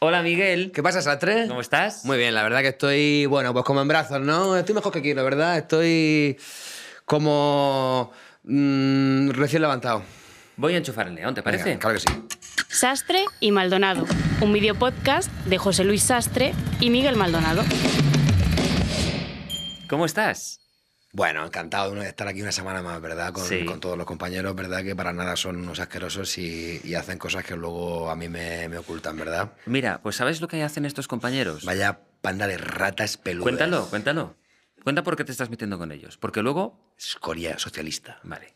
Hola Miguel. ¿Qué pasa, Sastre? ¿Cómo estás? Muy bien, la verdad que estoy, bueno, pues como en brazos, ¿no? Estoy mejor que quiero, ¿verdad? Estoy como mm, recién levantado. Voy a enchufar el león, ¿te parece? claro que sí. Sastre y Maldonado, un video podcast de José Luis Sastre y Miguel Maldonado. ¿Cómo estás? Bueno, encantado de estar aquí una semana más, ¿verdad? Con, todos los compañeros, ¿verdad? Que para nada son unos asquerosos y, hacen cosas que luego a mí me, ocultan, ¿verdad? Mira, pues ¿sabes lo que hacen estos compañeros? Vaya panda de ratas peludas. Cuéntalo, cuéntalo. Cuenta por qué te estás metiendo con ellos. Porque luego... Escoria socialista. Vale.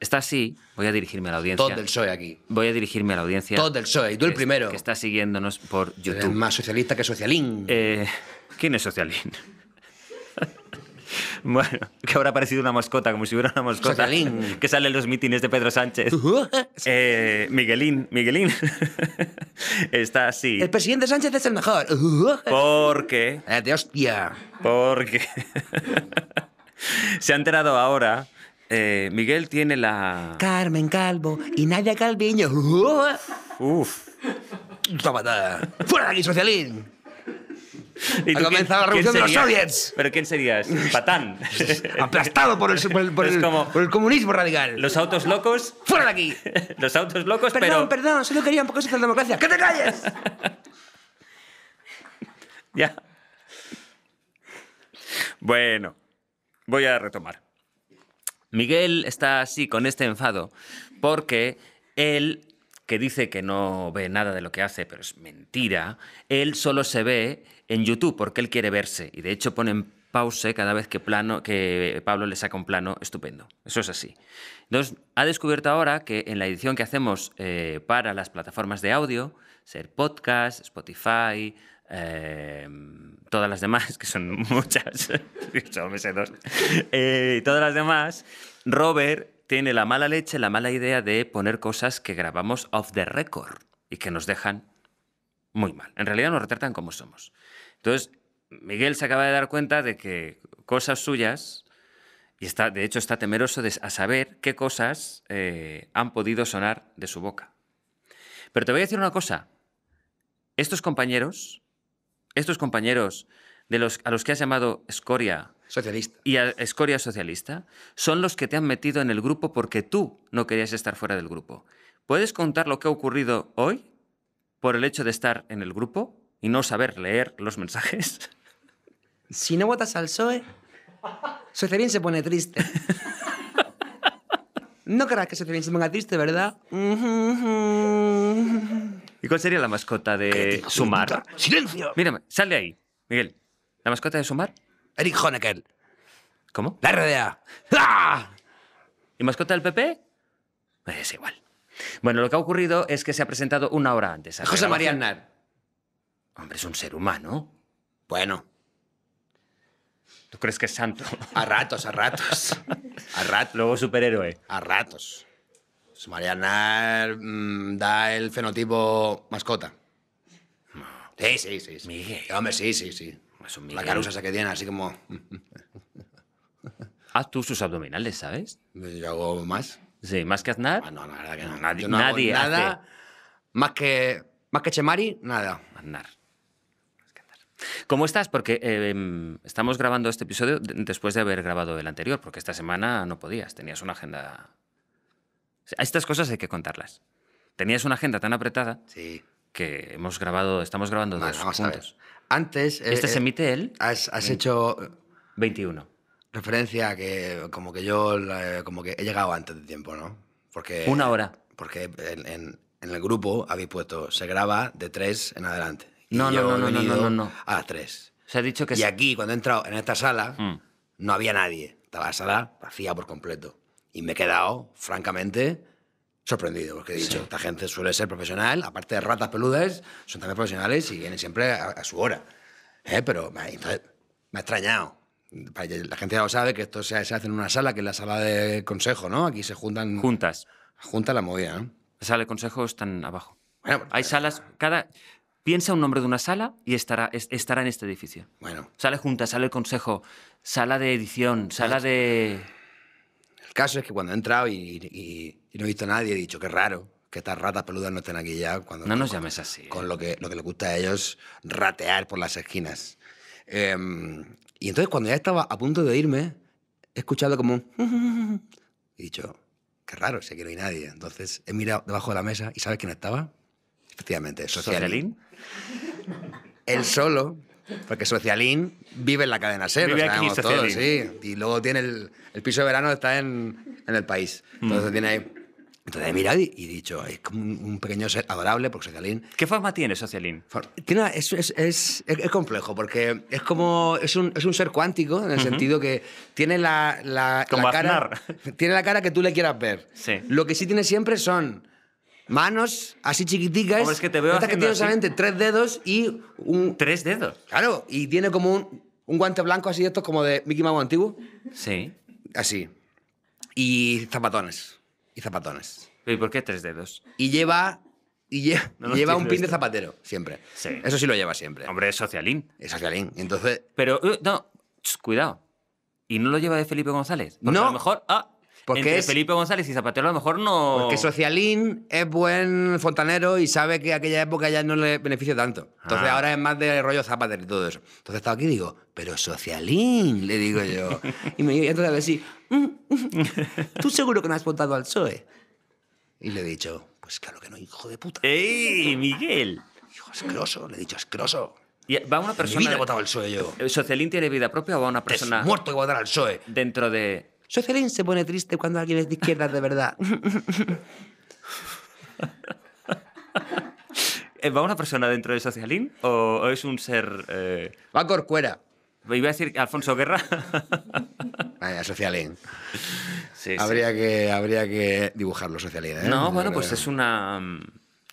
Está así, voy a dirigirme a la audiencia. Todo del PSOE aquí. Voy a dirigirme a la audiencia. Todo del PSOE, y tú el primero. Que está siguiéndonos por YouTube. Eres más socialista que socialín. Eh, ¿Quién es socialín? Bueno, que ahora ha parecido una mascota, como si hubiera una mascota ¡Socialín! que sale en los mítines de Pedro Sánchez. Uh-huh. Eh, Miguelín, Miguelín. Está así. El presidente Sánchez es el mejor. Uh-huh. ¿Por qué? Eh, de hostia. qué? se ha enterado ahora eh, Miguel tiene la. Carmen Calvo y Nadia Calviño. Uh-huh. Uf. ¡Fuera de aquí, socialín! ¿Y ha comenzado la revolución de los soviets. ¿Pero quién serías? Patán. Aplastado por el, por, el, por, el, comunismo radical. Los autos locos. ¡Fuera de aquí! los autos locos, perdón, pero... Perdón, solo quería un poco de socialdemocracia. ¡Que te calles! ya. Bueno, voy a retomar. Miguel está así con este enfado porque él, que dice que no ve nada de lo que hace, pero es mentira, él solo se ve en YouTube porque él quiere verse y de hecho ponen pause cada vez que, plano, que Pablo le saca un plano estupendo. Eso es así. Entonces, ha descubierto ahora que en la edición que hacemos eh, para las plataformas de audio, ser podcast, Spotify, eh, todas las demás, que son muchas, y dos, eh, todas las demás, Robert tiene la mala leche, la mala idea de poner cosas que grabamos off the record y que nos dejan muy mal. En realidad nos retratan como somos. Entonces, Miguel se acaba de dar cuenta de que cosas suyas, y está, de hecho está temeroso de, a saber qué cosas eh, han podido sonar de su boca. Pero te voy a decir una cosa, estos compañeros, estos compañeros de los, a los que has llamado escoria socialista y escoria socialista, son los que te han metido en el grupo porque tú no querías estar fuera del grupo. ¿Puedes contar lo que ha ocurrido hoy por el hecho de estar en el grupo? y no saber leer los mensajes. Si no votas al PSOE, Bien se pone triste. No querrás que Bien se ponga triste, ¿verdad? ¿Y cuál sería la mascota de Sumar? ¡Silencio! Mírame, de ahí, Miguel. ¿La mascota de Sumar? Eric Honecker. ¿Cómo? La RDA. ¡Ah! ¿Y mascota del PP? Es pues igual. Bueno, lo que ha ocurrido es que se ha presentado una hora antes. José María Aznar. Hombre, es un ser humano. Bueno. ¿Tú crees que es santo? A ratos, a ratos. A ratos. Luego superhéroe. A ratos. Pues Mariana mm, da el fenotipo mascota. Sí, sí, sí. Miguel. Hombre, sí, sí, sí. La carusa esa que tiene, así como... Haz tú sus abdominales, ¿sabes? Yo hago más. Sí, más que Aznar. Ah, no, nada que no. Nadie, nada. Más que, más que Chemari, nada. Aznar. ¿Cómo estás? Porque em, estamos grabando este episodio después de haber grabado el anterior, porque esta semana no podías, tenías una agenda... Estas cosas hay que contarlas. Tenías una agenda tan apretada sí. que hemos grabado, estamos grabando dos juntos. Antes... Eh, este se eh, emite él. Has, hecho... 21. Eh, referencia a que como que yo como que he llegado antes de tiempo, ¿no? Porque... Una hora. Porque en, en el grupo habéis puesto, se graba de tres en adelante. No, no, no, no, no, no, A las 3. Se ha dicho que Y aquí, cuando he entrado en esta sala, mm. no había nadie. Estaba la sala vacía por completo. Y me he quedado, francamente, sorprendido. Porque he dicho, esta gente suele ser profesional, aparte de ratas peludas, son también profesionales y vienen siempre a, su hora. ¿Eh? Pero me, ha- extrañado. La gente ya lo sabe que esto se, hace en una sala, que es la sala de consejo, ¿no? Aquí se juntan. juntas. junta la movida, ¿no? de consejo están abajo. Bueno, pues, Hay salas, cada, Piensa un nombre de una sala y estará, estará en este edificio. Bueno, Sale junta, sale el consejo, sala de edición, sala de... el caso es que cuando he entrado y, no he visto a nadie, he dicho, qué raro que estas ratas peludas no estén aquí ya. Cuando, No nos llames así. Con ¿eh? lo que, lo que les gusta a ellos, ratear por las esquinas. Em, y entonces cuando ya estaba a punto de irme, he escuchado como... He dicho, qué raro, sé que no hay nadie. Entonces he mirado debajo de la mesa y ¿sabes quién estaba? Especialmente. socialín. el Él solo, porque Socialín vive en la cadena SER, vive aquí, todos, sí. Y luego tiene el, piso de verano, está en, en el país. Entonces mm. tiene ahí... Entonces he y, dicho, es como un pequeño ser adorable, porque Socialín... ¿Qué forma tiene Socialín? es, complejo, porque es como... Es un, ser cuántico, en el sentido que tiene la, la, cara... Tiene la cara que tú le quieras ver. Sí. Lo que sí tiene siempre son manos así chiquiticas. Hombre, es que te veo que tiene solamente tres dedos y un... ¿Tres dedos? Claro, y tiene como un, un guante blanco así, estos como de Mickey Mouse antiguo. Sí. Así. Y zapatones. Y zapatones. ¿Y por qué tres dedos? Y lleva... Y, lleva un pin de zapatero, siempre. Sí. Eso sí lo lleva siempre. Hombre, es socialín. Es socialín, entonces... Pero, eh, no, cuidado. ¿Y no lo lleva de Felipe González? Porque no. a lo mejor... Ah, porque Felipe González y Zapatero a lo mejor no. Porque Socialín es buen fontanero y sabe que aquella época ya no le beneficia tanto. Entonces ah. ahora es más de rollo Zapatero y todo eso. Entonces estaba aquí y digo, pero Socialín, le digo yo. y me dijo, entonces así, mm, mm, tú seguro que no has votado al PSOE. Y le he dicho, pues claro que no, hijo de puta. ¡Ey, Miguel! Hijo asqueroso, le he dicho asqueroso. ¿Y va una persona. Mi vida he votado al PSOE yo. ¿Socialín tiene vida propia o va una persona. Es muerto que votar al PSOE. Dentro de. Socialín se pone triste cuando alguien es de izquierda de verdad. Eh, ¿Va una persona dentro de Socialín o es un ser...? Eh? Va Corcuera. Iba a decir Alfonso Guerra. Vaya, Socialín. habría, Que, habría que dibujarlo, Socialín. ¿eh? No, bueno, pues es una...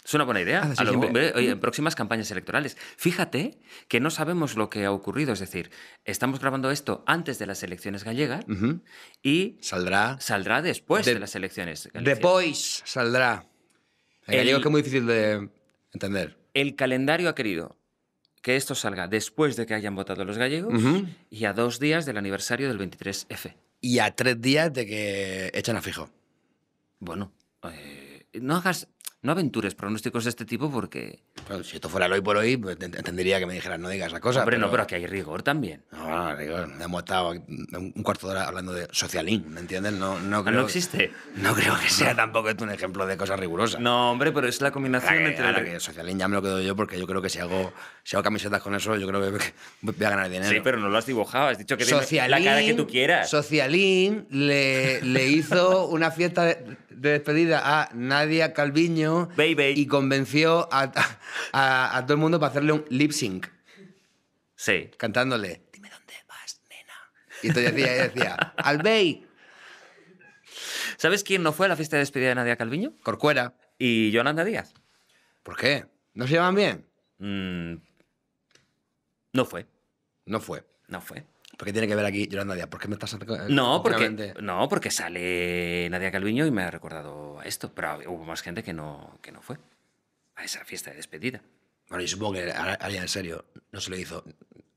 Es una buena idea. Ah, en próximas campañas electorales. Fíjate que no sabemos lo que ha ocurrido. Es decir, estamos grabando esto antes de las elecciones gallegas y. Saldrá. Saldrá después de, las elecciones. Gallegas. Después saldrá. El, gallego que es muy difícil de entender. El calendario ha querido que esto salga después de que hayan votado los gallegos y a dos días del aniversario del 23F. Y a tres días de que echan a fijo. Bueno, eh, no hagas no aventures pronósticos de este tipo porque... Pues, si esto fuera el hoy por hoy, pues, entendería que me dijeras no digas la cosa. Hombre, no, pero aquí hay rigor también. No, no rigor. Hemos estado un cuarto de hora hablando de socialín, ¿me entiendes? No, no, ah, creo no existe. No creo que sea tampoco un ejemplo de cosas rigurosas. No, hombre, pero es la combinación entre... La socialín ya me lo quedo yo porque yo creo que si hago, si hago camisetas con eso, yo creo que voy a ganar dinero. Sí, pero no lo has dibujado. Has dicho que socialín, la cara que tú quieras. Socialín le, hizo una fiesta de despedida a Nadia Calviño Baby. y convenció a, todo el mundo para hacerle un lip sync. Sí. Cantándole, dime dónde vas, nena. Y entonces decía, decía al ¿Sabes quién no fue a la fiesta de despedida de Nadia Calviño? Corcuera. Y Jonanda Díaz. ¿Por qué? ¿No se llevan bien? Mm, no fue. No fue. No fue. ¿Por qué tiene que ver aquí llorando Nadia? ¿Por qué me estás eh, no porque, no, porque sale Nadia Calviño y me ha recordado esto. Pero hubo más gente que no, que no fue a esa fiesta de despedida. Bueno, y supongo que en serio no se le hizo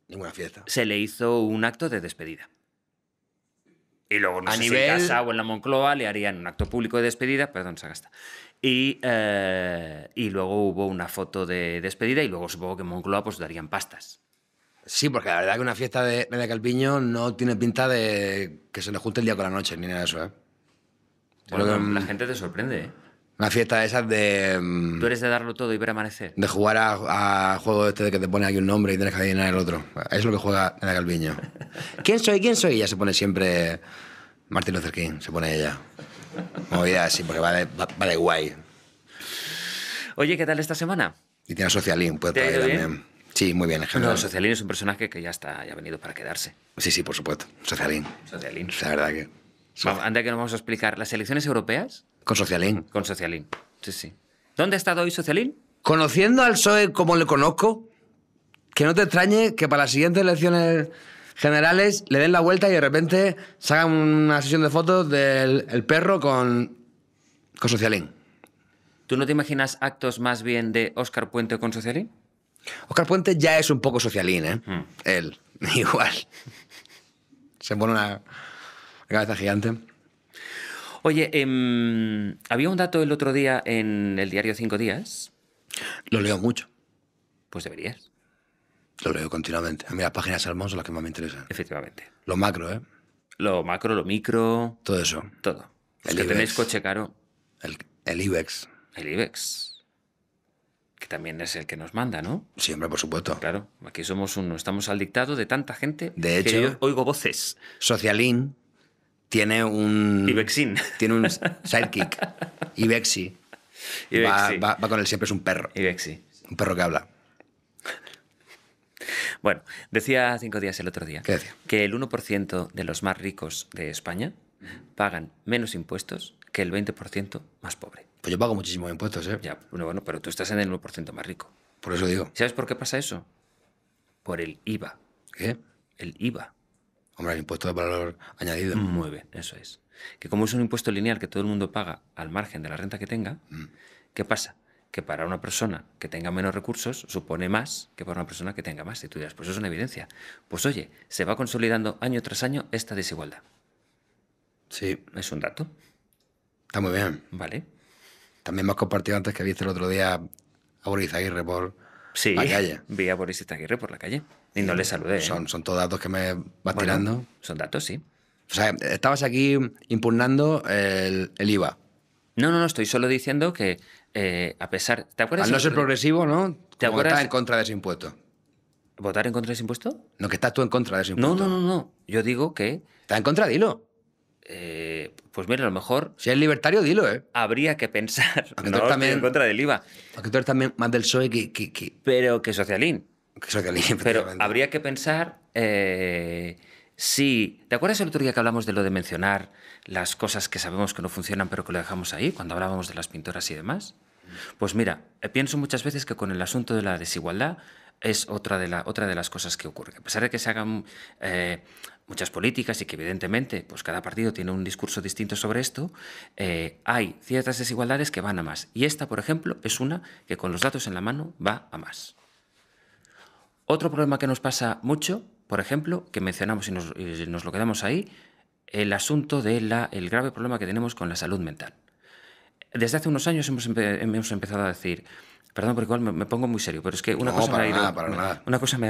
ninguna fiesta. Se le hizo un acto de despedida. Y luego, no nivel... en casa o en la Moncloa le harían un acto público de despedida, perdón, se gasta. Y, eh, y luego hubo una foto de despedida y luego supongo que en Moncloa pues darían pastas. Sí, porque la verdad que una fiesta de Nadia Calviño no tiene pinta de que se le junte el día con la noche, ni nada de eso, ¿eh? la mm, gente te sorprende, ¿eh? Una fiesta esa esas de. Mm, Tú eres de darlo todo y ver amanecer. De jugar a, a juego este de que te pone aquí un nombre y tienes que adivinar el otro. Es lo que juega la Calviño. ¿Quién soy? ¿Quién soy? ya se pone siempre. Martín Luther King, se pone ella. Movida así, porque vale vale guay. Oye, ¿qué tal esta semana? Y tiene social puede por ahí también. Sí, muy bien, en Socialín es un personaje que ya está, ya ha venido para quedarse. Sí, sí, por supuesto. Socialín. Socialín. La verdad que. antes Anda que nos vamos a explicar. ¿Las elecciones europeas? Con Socialín. Con Socialín. Sí, sí. ¿Dónde ha estado hoy Socialín? Conociendo al PSOE como le conozco, que no te extrañe que para las siguientes elecciones generales le den la vuelta y de repente hagan una sesión de fotos del perro con, con Socialín. ¿Tú no te imaginas actos más bien de Óscar Puente con Socialín? Oscar Puente ya es un poco socialín, ¿eh? Mm. Él, igual. Se pone una cabeza gigante. Oye, em, había un dato el otro día en el diario Cinco Días. Lo leo mucho. Pues deberías. Lo leo continuamente. A mí las páginas salmón son las que más me interesan. Efectivamente. Lo macro, ¿eh? Lo macro, lo micro. Todo eso. Todo. El que tenéis coche caro. el IBEX. El IBEX que también es el que nos manda, ¿no? Siempre, por supuesto. Claro, aquí somos uno, estamos al dictado de tanta gente. De hecho, oigo voces. Socialín tiene un. Ibexin. Tiene un sidekick. Ibexi. Va, con él siempre, es un perro. Ibexi. Un perro que habla. Bueno, decía cinco días el otro día que el 1% de los más ricos de España pagan menos impuestos que el 20% más pobre. Pues yo pago muchísimos impuestos, ¿eh? Ya, bueno, bueno, pero tú estás en el 1% más rico. Por eso digo. ¿Sabes por qué pasa eso? Por el IVA. ¿Qué? El IVA. Hombre, el impuesto de valor añadido. Muy bien, eso es. Que como es un impuesto lineal que todo el mundo paga al margen de la renta que tenga, mm. ¿qué pasa? Que para una persona que tenga menos recursos supone más que para una persona que tenga más. Y tú dirás, pues eso es una evidencia. Pues oye, se va consolidando año tras año esta desigualdad. Sí. Es un dato. Está muy bien. Vale. También me has compartido antes que viste el otro día a Boris Aguirre por sí, la calle. vi a Boris Aguirre por la calle y no le saludé. ¿eh? Son, son todos datos que me vas tirando. Son datos, sí. O sea, estabas aquí impugnando el, IVA. No, no, no, estoy solo diciendo que eh, a pesar... ¿Te acuerdas? Al no ser progresivo, ¿no? ¿Te acuerdas? en contra de ese impuesto. ¿Votar en contra de ese impuesto? No, que estás tú en contra de ese impuesto. No, no, no, no. Yo digo que... ¿Estás en contra? Dilo. Eh, pues mira, a lo mejor. Si es libertario, dilo, ¿eh? Habría que pensar. Aunque tú también, en contra del IVA. Aunque tú eres también más del PSOE que. Pero que socialín. Que socialín, Pero habría que pensar. Eh, si. ¿Te acuerdas el otro día que hablamos de lo de mencionar las cosas que sabemos que no funcionan, pero que lo dejamos ahí, cuando hablábamos de las pintoras y demás? Pues mira, eh, pienso muchas veces que con el asunto de la desigualdad es otra de, de las cosas que ocurre. A pesar de que se hagan muchas políticas y que evidentemente pues cada partido tiene un discurso distinto sobre esto, eh, hay ciertas desigualdades que van a más. Y esta, por ejemplo, es una que con los datos en la mano va a más. Otro problema que nos pasa mucho, por ejemplo, que mencionamos y nos, lo quedamos ahí, el asunto del el grave problema que tenemos con la salud mental. Desde hace unos años hemos, empezado a decir, Perdón, porque igual me, pongo muy serio, pero es que una cosa, me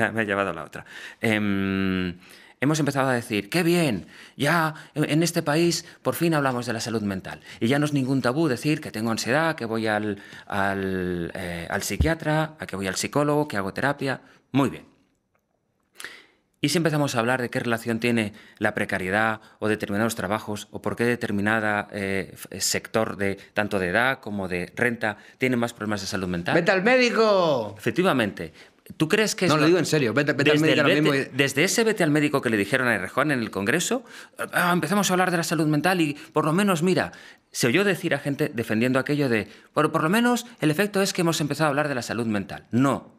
ha, llevado a la otra. Em, hemos empezado a decir, qué bien, ya en este país por fin hablamos de la salud mental. Y ya no es ningún tabú decir que tengo ansiedad, que voy al, al, eh, psiquiatra, a que voy al psicólogo, que hago terapia. Muy bien. Y si empezamos a hablar de qué relación tiene la precariedad o determinados trabajos o por qué determinada eh, sector de tanto de edad como de renta tiene más problemas de salud mental. ¡Vete al médico! Efectivamente, ¿Tú crees que.? No, lo digo en serio. Desde ese vete al médico que le dijeron a Errejón en el Congreso, ah, empezamos a hablar de la salud mental y por lo menos, mira, se oyó decir a gente defendiendo aquello de. Bueno, por lo menos el efecto es que hemos empezado a hablar de la salud mental. No.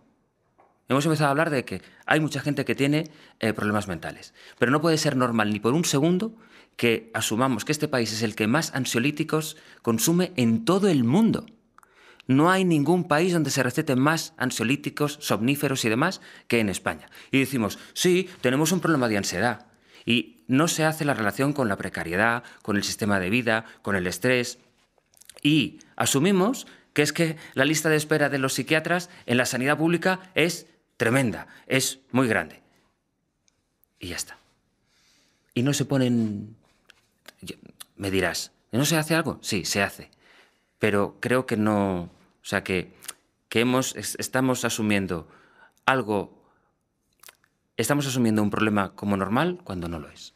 Hemos empezado a hablar de que hay mucha gente que tiene eh, problemas mentales. Pero no puede ser normal ni por un segundo que asumamos que este país es el que más ansiolíticos consume en todo el mundo. No hay ningún país donde se receten más ansiolíticos, somníferos y demás que en España. Y decimos, sí, tenemos un problema de ansiedad. Y no se hace la relación con la precariedad, con el sistema de vida, con el estrés. Y asumimos que es que la lista de espera de los psiquiatras en la sanidad pública es tremenda, es muy grande. Y ya está. Y no se ponen... Me dirás, ¿no se hace algo? Sí, se hace. Pero creo que no, o sea que, que hemos, estamos asumiendo algo, estamos asumiendo un problema como normal cuando no lo es.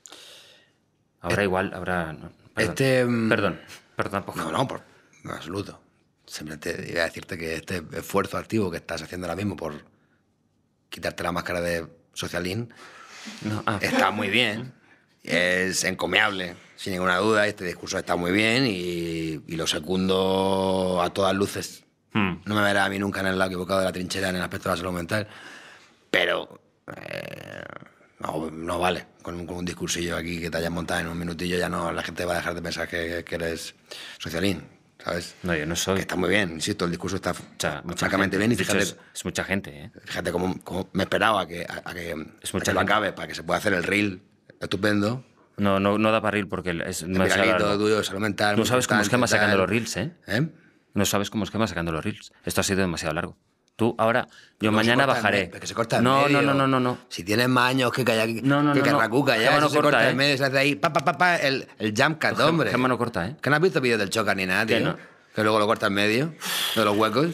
Ahora eh, igual, habrá... No, perdón, este, mm, perdón, pero tampoco. No, no, por, absoluto. Simplemente iba a decirte que este esfuerzo activo que estás haciendo ahora mismo por quitarte la máscara de socialín ah. está muy bien. Es encomiable, sin ninguna duda. Este discurso está muy bien y, y lo secundo a todas luces Hmm. No me verá a mí nunca en el lado equivocado de la trinchera en el aspecto de la salud mental, pero eh, no, vale. Con, un discursillo aquí que te hayas montado en un minutillo, ya no la gente va a dejar de pensar que, eres socialín. ¿Sabes? No, yo no soy. está muy bien, insisto, el discurso está mucha, bien Es, mucha gente, ¿eh? Fíjate cómo, me esperaba que, a, que, lo acabe, para que se pueda hacer el reel estupendo. No, no, no da para reel porque es tuyo, salud sabes cómo es que más sacando los reels, ¿eh? ¿Eh? No sabes cómo es que va sacando los reels. Esto ha sido demasiado largo. Tú ahora, yo mañana bajaré. que se corta no, medio. no, no, no, no, no. Si tienes más años que calla, no, no, que no, carracuca, no. ya no se corta, en ¿eh? medio, se hace ahí, pa, pa, pa, el, el jump cut, hombre. Germán no corta, ¿eh? Que no has visto vídeos del choca ni nada, tío. No? Que luego lo corta en medio, de los huecos.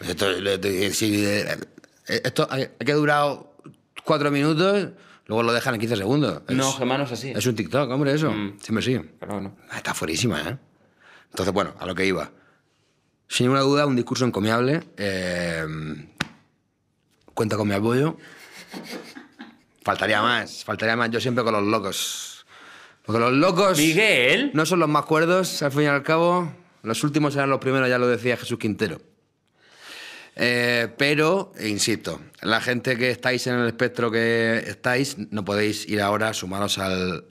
Esto, eh, eh, esto, aquí ha durado cuatro minutos, luego lo dejan en 15 segundos. no, Germán no es así. Es un TikTok, hombre, eso. Mm. Siempre sí. Claro, no. Ah, está fuerísima, ¿eh? Entonces, bueno, a lo que iba. Sin ninguna duda, un discurso encomiable. Eh, cuenta con mi apoyo. Faltaría más, faltaría más. Yo siempre con los locos. Porque los locos. Miguel. No son los más cuerdos, al fin y al cabo. Los últimos serán los primeros, ya lo decía Jesús Quintero. Eh, pero, e insisto, la gente que estáis en el espectro que estáis, no podéis ir ahora sumaros al,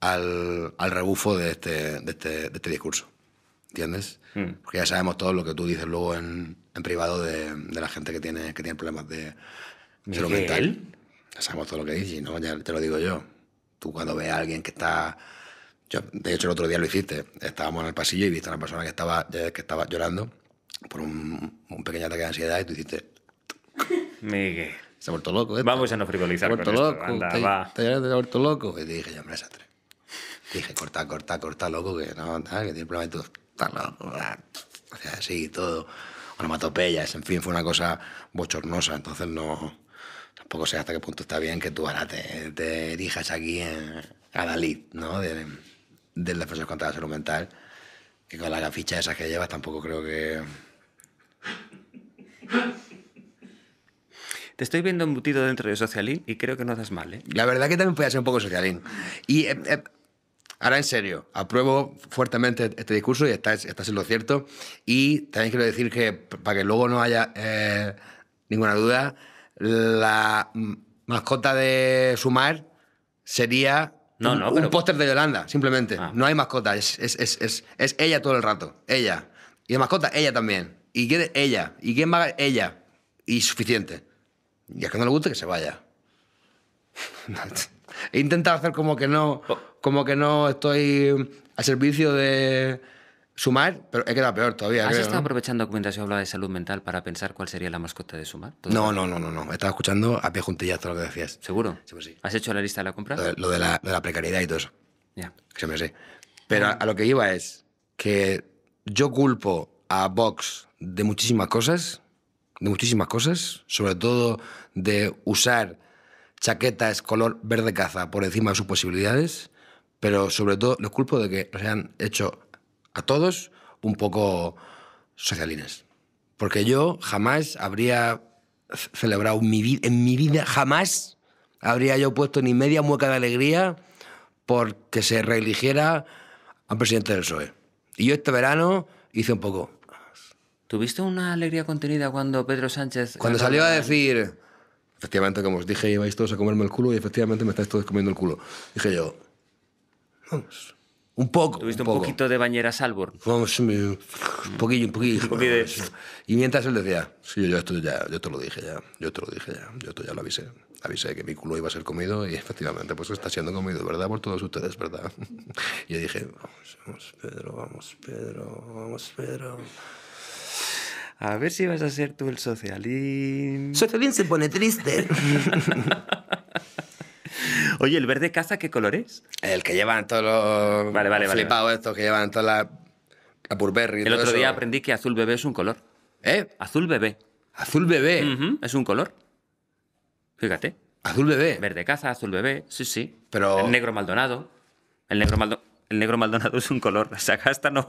al, al rebufo de este, de este, este discurso. ¿entiendes? Hmm. Porque ya sabemos todo lo que tú dices luego en, privado de, la gente que tiene, que tiene problemas de salud mental. Ya sabemos todo lo que dices, ¿no? Ya te lo digo yo. Tú cuando ves a alguien que está... de hecho, el otro día lo hiciste. Estábamos en el pasillo y viste a una persona que estaba, eh, que estaba llorando por un, pequeño ataque de ansiedad y tú hiciste... Miguel. Se ha vuelto loco. Este". Vamos a no frivolizar se ha con loco, Anda, va. ha vuelto loco. Y dije, ya, hombre, desastre. Dije, corta, corta, corta, loco, que no, que tiene problemas así todo, onomatopeyas, en fin, fue una cosa bochornosa, entonces no, tampoco sé hasta qué punto está bien que tú ahora te, te aquí en, a Dalit, ¿no? De, del defensor contra la salud mental, que con las fichas esas que llevas tampoco creo que... Te estoy viendo embutido dentro de Socialin y creo que no haces mal, ¿eh? La verdad que también podía ser un poco socialín. Y... Eh, eh, Ahora, en serio, apruebo fuertemente este discurso y está siendo cierto. Y también quiero decir que, para que luego no haya eh, ninguna duda, la mascota de Sumar sería no, no, un, póster de Yolanda, simplemente. Ah. No hay mascota, es, ella todo el rato, ella. Y la mascota, ella también. ¿Y qué ella? ¿Y quién va? Ella. Y suficiente. Y es que no le gusta que se vaya. He intentado hacer como que no como que no estoy al servicio de Sumar, pero he quedado peor todavía. ¿Has estado aprovechando mientras yo hablaba de salud mental para pensar cuál sería la mascota de Sumar? No, no, no, no, no. Estaba escuchando a pie juntillas todo lo que decías. ¿Seguro? Sí, pues sí. ¿Has hecho la lista de la compra? Lo de, la, precariedad y todo eso. Ya. me sé. Pero a, a lo que iba es que yo culpo a Vox de muchísimas cosas, de muchísimas cosas, sobre todo de usar chaquetas color verde caza por encima de sus posibilidades pero sobre todo los culpo de que nos han hecho a todos un poco socialines. Porque yo jamás habría celebrado en mi vida, jamás habría yo puesto ni media mueca de alegría porque se reeligiera al presidente del PSOE. Y yo este verano hice un poco. ¿Tuviste una alegría contenida cuando Pedro Sánchez... Cuando salió a decir, efectivamente, como os dije, ibais todos a comerme el culo y efectivamente me estáis todos comiendo el culo. Dije yo, un poco. Tuviste un, poquito de bañera salvo. Vamos, un poquillo, un poquillo. y mientras él decía, sí, yo ya, yo te lo dije ya, yo te lo dije ya, yo te ya lo avisé. Avisé que mi culo iba a ser comido y efectivamente, pues está siendo comido, ¿verdad? Por todos ustedes, ¿verdad? y yo dije, vamos, vamos, Pedro, vamos, Pedro, vamos, Pedro. A ver si vas a ser tú el socialín. Socialín se pone triste. Oye, ¿el verde caza, qué color es? El que llevan todos los vale, flipados estos que llevan toda la, la El otro día aprendí que azul bebé es un color. ¿Eh? Azul bebé. Azul bebé. Es un color. Fíjate. Azul bebé. Verde caza, azul bebé. Sí, sí. Pero... El negro Maldonado. El negro Maldonado el negro Maldonado es un color. Sagasta no,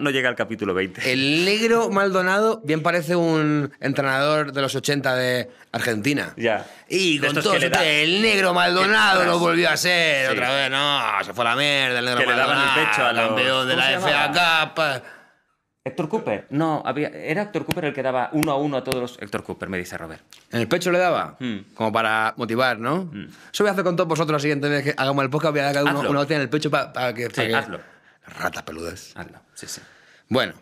no llega al capítulo 20. El negro Maldonado bien parece un entrenador de los 80 de Argentina. Ya. Y con todo el negro Maldonado lo volvió a ser otra vez. No, se fue a la mierda el negro que Maldonado. Le daban el pecho al campeón de la FA Cup. Héctor Cooper, no, había, era Héctor Cooper el que daba uno a uno a todos los. Héctor Cooper, me dice Robert. ¿En el pecho le daba? Mm. Como para motivar, ¿no? Eso mm. voy a hacer con todos vosotros la siguiente vez que hagamos el podcast, voy a dar uno, una en el pecho para, que. hazlo. Ratas peludas. Hazlo, sí, sí. Bueno,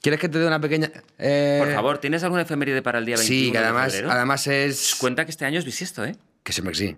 ¿Quieres que te dé una pequeña.? Eh? Por favor, ¿tienes alguna efeméride para el día 21? Sí, que además, además es. Cuenta que este año es bisiesto, ¿eh? Que siempre que sí.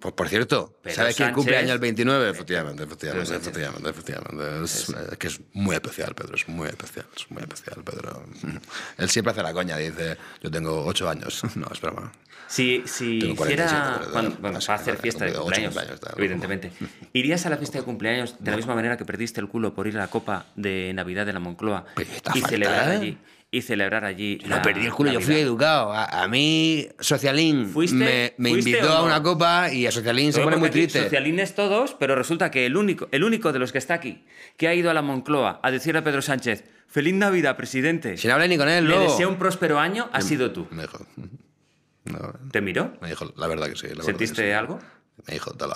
Por, por cierto, ¿sabes quién cumple año el 29? Efectivamente, efectivamente, efectivamente, Es, eh, que es muy especial, Pedro, es muy especial, es muy especial, Pedro. Él siempre hace la coña, dice, yo tengo 8 años. No, espera, bueno. Si, si hiciera... bueno, para hacer fiesta de cumpleaños, evidentemente. ¿Irías a la fiesta de cumpleaños de la misma manera que perdiste el culo por ir a la copa de Navidad de la Moncloa y celebrar allí? ¿eh? y celebrar allí. no perdí el culo, yo fui educado. A, mí, Socialín ¿Fuiste, me, invitó a una copa y a Socialín se pone muy triste. Socialín es todos, pero resulta que el único, el único de los que está aquí que ha ido a la Moncloa a decirle a Pedro Sánchez: ¡Feliz Navidad, presidente! Si no ni con él, luego. Le deseo un próspero año, ha em, sido tú. Me dijo. Mm, eh". ¿Te miró? Me dijo, la verdad que sí. ¿Sentiste algo? Me dijo, tal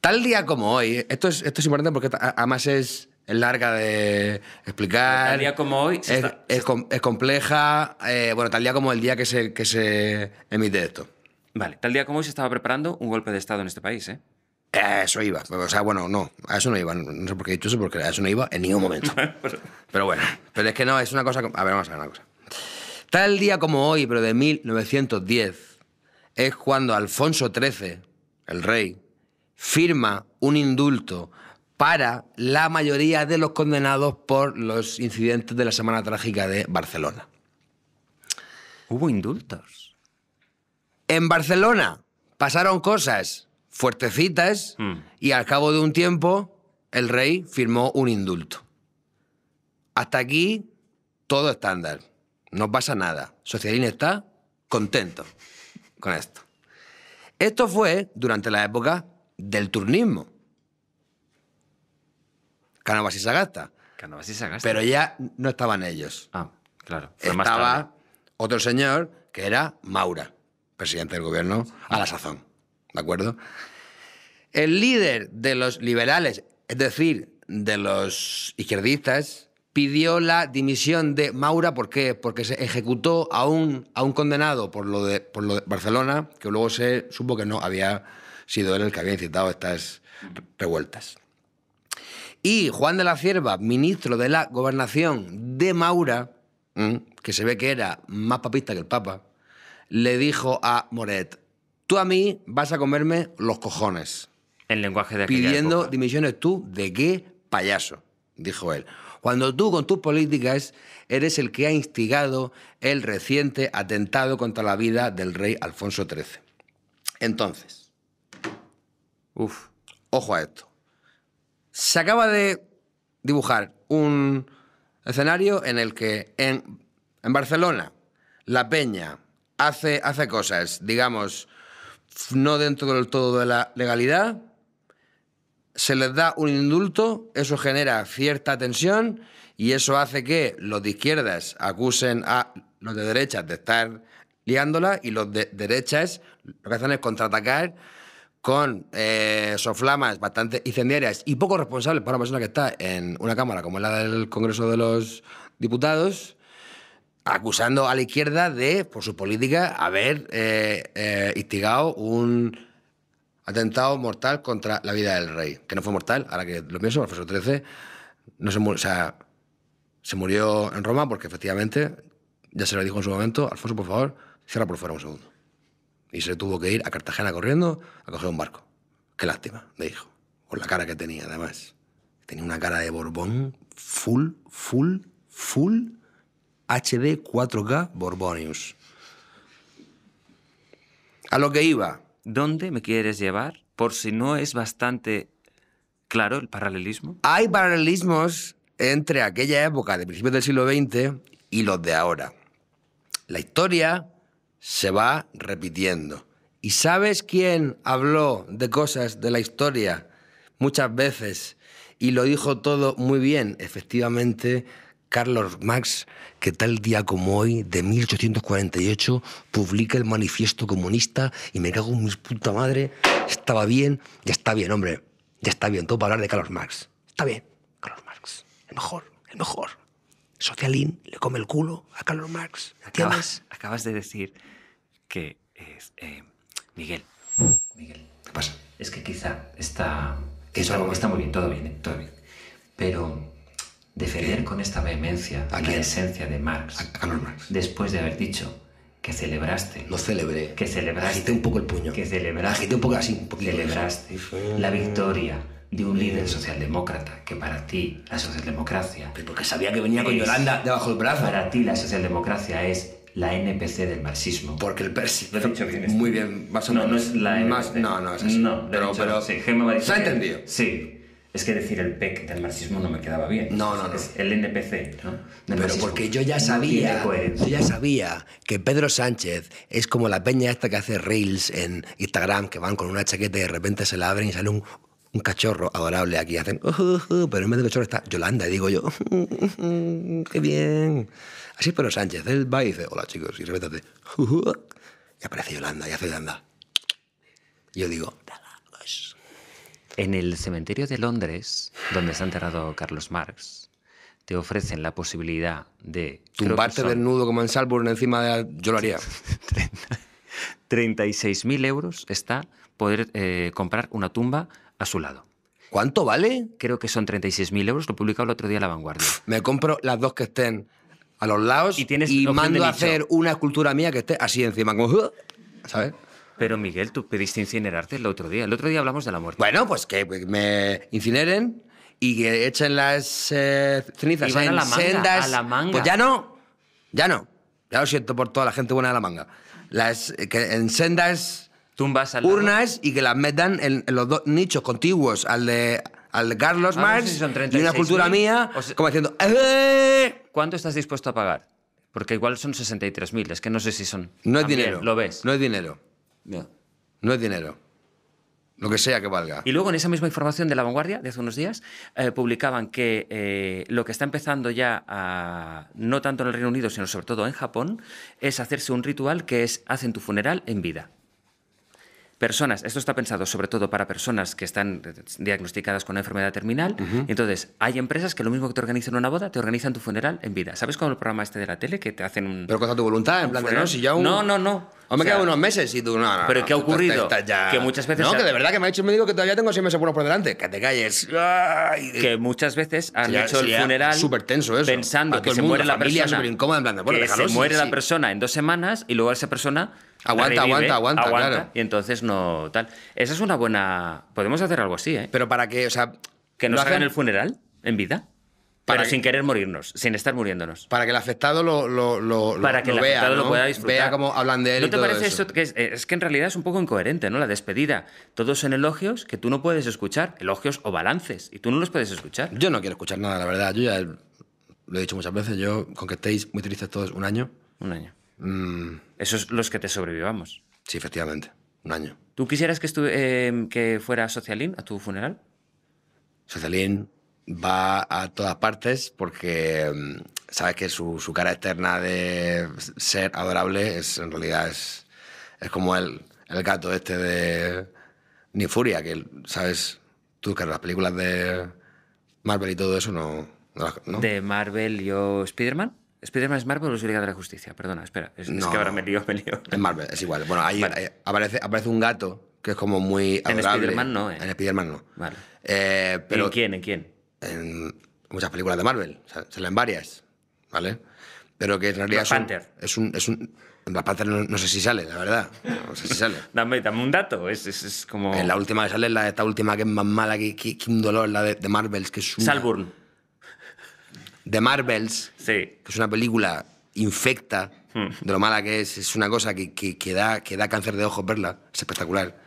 Tal día como hoy, esto es, esto es importante porque además es es larga de explicar. Tal día como hoy. es, compleja. Eh, bueno, tal día como el día que se, emite esto. Vale, tal día como hoy se estaba preparando un golpe de Estado en este país, ¿eh? eso iba. O sea, bueno, no, a eso no iba. No sé por qué he dicho eso, porque a eso no iba en ningún momento. pero bueno, pero es que no, es una cosa. A ver, vamos a ver una cosa. Tal día como hoy, pero de 1910, es cuando Alfonso XIII, el rey, firma un indulto para la mayoría de los condenados por los incidentes de la Semana Trágica de Barcelona. Hubo indultos. En Barcelona pasaron cosas fuertecitas hmm. y al cabo de un tiempo el rey firmó un indulto. Hasta aquí todo estándar. No pasa nada. Socialín está contento con esto. Esto fue durante la época del turnismo. Canovas y Sagasta. Canovas y Sagasta. Pero ya no estaban ellos. Ah, claro. Estaba otro señor que era Maura, presidente del gobierno, a la sazón. ¿De acuerdo? El líder de los liberales, es decir, de los izquierdistas, pidió la dimisión de Maura ¿por porque se ejecutó a un, a un condenado por lo, de, por lo de Barcelona, que luego se supo que no había sido él el que había incitado estas revueltas. Y Juan de la Cierva, ministro de la Gobernación de Maura, que se ve que era más papista que el Papa, le dijo a Moret, tú a mí vas a comerme los cojones. En lenguaje de Pidiendo dimisiones tú de qué payaso, dijo él. Cuando tú con tus políticas eres el que ha instigado el reciente atentado contra la vida del rey Alfonso XIII. Entonces, uf, ojo a esto. Se acaba de dibujar un escenario en el que en, Barcelona la peña hace, hace cosas, digamos, no dentro del todo de la legalidad, se les da un indulto, eso genera cierta tensión y eso hace que los de izquierdas acusen a los de derechas de estar liándola y los de derechas lo que hacen es contraatacar con eh, soflamas bastante incendiarias y poco responsables para una persona que está en una Cámara como la del Congreso de los Diputados, acusando a la izquierda de, por su política, haber eh, eh, instigado un atentado mortal contra la vida del rey, que no fue mortal, ahora que lo pienso, Alfonso XIII no se, murió, se murió en Roma porque efectivamente, ya se lo dijo en su momento, Alfonso, por favor, cierra por fuera un segundo. Y se tuvo que ir a Cartagena corriendo a coger un barco. Qué lástima, le dijo. Por la cara que tenía, además. Tenía una cara de Borbón full, full, full HD 4K Borbonius. A lo que iba. ¿Dónde me quieres llevar? Por si no es bastante claro el paralelismo. Hay paralelismos entre aquella época de principios del siglo XX y los de ahora. La historia se va repitiendo. ¿Y sabes quién habló de cosas de la historia muchas veces y lo dijo todo muy bien? Efectivamente, Carlos Marx, que tal día como hoy, de 1848, publica el manifiesto comunista y me cago en mi puta madre, estaba bien, ya está bien, hombre, ya está bien, todo para hablar de Carlos Marx. Está bien, Carlos Marx, el mejor, el mejor. Socialín le come el culo a Carlos Marx. Acabas, acabas de decir es eh, Miguel. Miguel, ¿qué pasa? Es que quizá está, que está, está, está, muy bien, todo bien, ¿eh? todo bien. Pero defender con esta vehemencia la esencia de Marx, después de haber dicho que celebraste. no celebré. Que celebraste. un poco el puño. Que celebraste. un poco así, Celebraste la victoria de un líder socialdemócrata que para ti la socialdemocracia. porque sabía que venía con Yolanda debajo del brazo. Para ti la socialdemocracia es la NPC del marxismo. Porque el Percy. Lo Muy este. bien, más o No, es la NPC. no, no es así. No, pero, pero sí, Gemma Se ha entendido. sí. Es que decir el PEC del marxismo no me quedaba bien. No, no, Es el NPC, ¿no? pero porque yo ya sabía. yo ya sabía que Pedro Sánchez es como la peña esta que hace reels en Instagram, que van con una chaqueta y de repente se la abren y sale un un cachorro adorable aquí, hacen, uh, uh, uh", pero en vez de cachorro está Yolanda, y digo yo, qué bien. Así es pero Sánchez, él va y dice, hola chicos, y de y aparece Yolanda, y hace Yolanda. yo digo, en el cementerio de Londres, donde se está enterrado Carlos Marx, te ofrecen la posibilidad de... Tumbarte desnudo como en Salzburg encima de... Yo lo haría. 36.000 euros está poder eh, comprar una tumba a su lado. ¿Cuánto vale? Creo que son 36.000 euros, lo publicaba el otro día La Vanguardia. Me compro las dos que estén a los lados y, mando a hacer una escultura mía que esté así encima, como... ¿Sabes? Pero Miguel, tú pediste incinerarte el otro día. El otro día hablamos de la muerte. Bueno, pues que me incineren y que echen las eh, cenizas en a la manga, A la manga. Pues ya no, ya no. Ya lo siento por toda la gente buena de la manga. Las eh, que en sendas tumbas al urnas y que las metan en, los dos nichos contiguos, al de, al Carlos Marx y una cultura mía, como diciendo... Eh". ¿Cuánto estás dispuesto a pagar? Porque igual son 63.000, es que no sé si son... No es dinero. Lo ves. No es dinero. No. no es dinero. Lo que sea que valga. Y luego en esa misma información de La Vanguardia de hace unos días eh, publicaban que eh, lo que está empezando ya no tanto en el Reino Unido, sino sobre todo en Japón, es hacerse un ritual que es hacen tu funeral en vida personas, esto está pensado sobre todo para personas que están diagnosticadas con una enfermedad terminal. entonces, hay empresas que lo mismo que te organizan una boda, te organizan tu funeral en vida. ¿Sabes cómo el programa este de la tele que te hacen un. Pero cosa tu voluntad, en plan de no, si ya No, no, no. O, me quedan unos meses y tú, no, Pero ¿qué ha ocurrido? Que muchas veces. No, que de verdad que me ha dicho un médico que todavía tengo seis meses por delante. Que te calles. que muchas veces han hecho el funeral. Súper tenso eso. Pensando que se muere la persona. Que se muere la persona en dos semanas y luego esa persona Aguanta, aguanta, aguanta, aguanta, claro. Y entonces no tal. Esa es una buena. Podemos hacer algo así, ¿eh? Pero para que, o sea. Que nos hagan el funeral en vida. Para pero sin querer morirnos, sin estar muriéndonos. Para que el afectado lo, lo, lo Para que el vea, afectado lo pueda disfrutar. Vea cómo hablan de él. ¿No te parece eso? es, eh, es, que en realidad es un poco incoherente, ¿no? La despedida. Todos son elogios que tú no puedes escuchar. Elogios o balances. Y tú no los puedes escuchar. Yo no quiero escuchar nada, la verdad. Yo ya lo he dicho muchas veces. Yo, con que estéis muy tristes todos un año. Un año. Mmm esos los que te sobrevivamos. Sí, efectivamente. Un año. ¿Tú quisieras que, eh, que fuera Socialín a tu funeral? Socialín va a todas partes porque mm, sabes que su, cara externa de ser adorable es en realidad es, como el, gato este de Ni Furia, que sabes tú que las películas de Marvel y todo eso no... De Marvel, yo Spider-Man. Spider-Man es Marvel o es Liga de la Justicia. Perdona, espera. Es, que ahora me lío, me lío. Es Marvel, es igual. Bueno, ahí aparece, aparece un gato que es como muy En Spider-Man no, ¿eh? En Spider-Man no. Eh, pero ¿En quién? ¿En quién? muchas películas de Marvel. O sea, salen varias, ¿vale? Pero que en realidad es, Panther. Un, es un... Es un Black Panther no, sé si sale, la verdad. No sé si sale. dame, dame, un dato. Es, es, como... En la última que sale, la, esta última que es más mala que, que, un dolor, la de, Marvel, Marvels, que es una... Salburn. The Marvels, que es una película infecta hmm. de lo mala que es, es una cosa que, que, que, da, cáncer de ojos verla, es espectacular.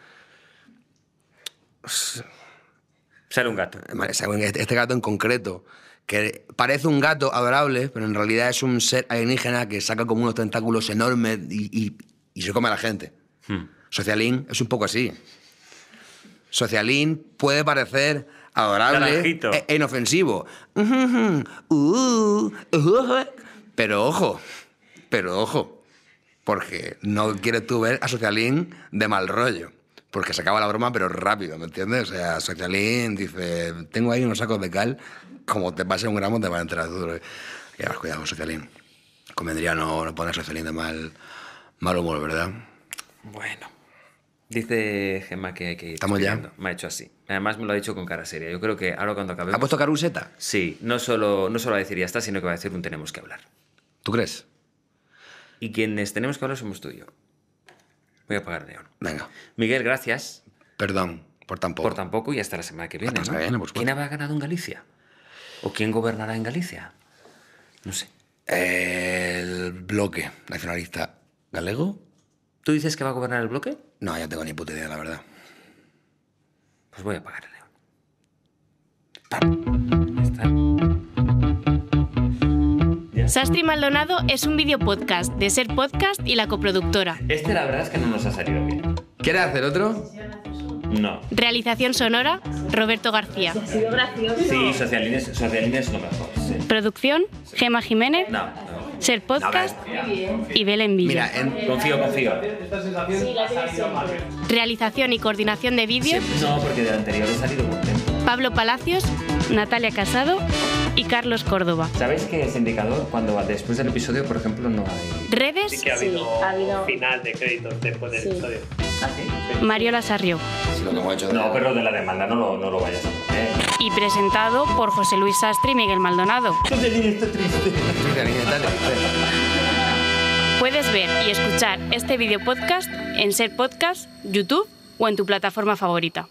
Ser un gato. Eh, este gato en concreto, que parece un gato adorable, pero en realidad es un ser alienígena que saca como unos tentáculos enormes y, se come a la gente. socialin hmm. Socialín es un poco así. Socialín puede parecer adorable, e inofensivo. Uh, pero ojo, pero ojo, porque no quieres tú ver a Socialín de mal rollo. Porque se acaba la broma, pero rápido, ¿me entiendes? O sea, Socialín, dice, tengo ahí unos sacos de cal, como te pase un gramo te van a entrar duro. Ya, cuidado Socialín. Convendría no, no a Socialín de mal, mal humor, ¿verdad? Bueno. Dice Gemma que que Estamos ya. Me ha hecho así. Además me lo ha dicho con cara seria. Yo creo que ahora cuando acabemos... ¿Ha puesto caruseta? Sí, no solo, no solo va a decir ya está, sino que va a decir un tenemos que hablar. ¿Tú crees? Y quienes tenemos que hablar somos tú y yo. Voy a apagar el neón. Venga. Miguel, gracias. Perdón, por tampoco. Por tampoco y hasta la semana que viene. Hasta ¿no? viene ¿Quién habrá ganado en Galicia? ¿O quién gobernará en Galicia? No sé. El bloque nacionalista galego. ¿Tú dices que va a gobernar el bloque? No, ya tengo ni puta idea, la verdad. Os pues voy a apagar el león. está. Sastri Maldonado es un video podcast de Ser Podcast y la coproductora. Este la verdad es que no nos ha salido bien. ¿Quieres hacer otro? No. Realización sonora, Roberto García. Ha sido gracioso. Sí, socialines, socialines lo mejor. Producción, Gema Jiménez. No ser podcast y Belén Villa. Mira, confío, confío. Realización y coordinación de vídeos. No, porque del anterior he salido contento. Pablo Palacios, Natalia Casado y Carlos Córdoba. ¿Sabéis que es indicador cuando después del episodio, por ejemplo, no hay redes? Sí que ha habido, final de créditos después del episodio. ¿Ah, sí? Mariola Sarrió. lo No, pero de la demanda no lo, no lo vayas a poner y presentado por José Luis Sastre y Miguel Maldonado. Puedes ver y escuchar este video podcast en Ser Podcast, YouTube o en tu plataforma favorita.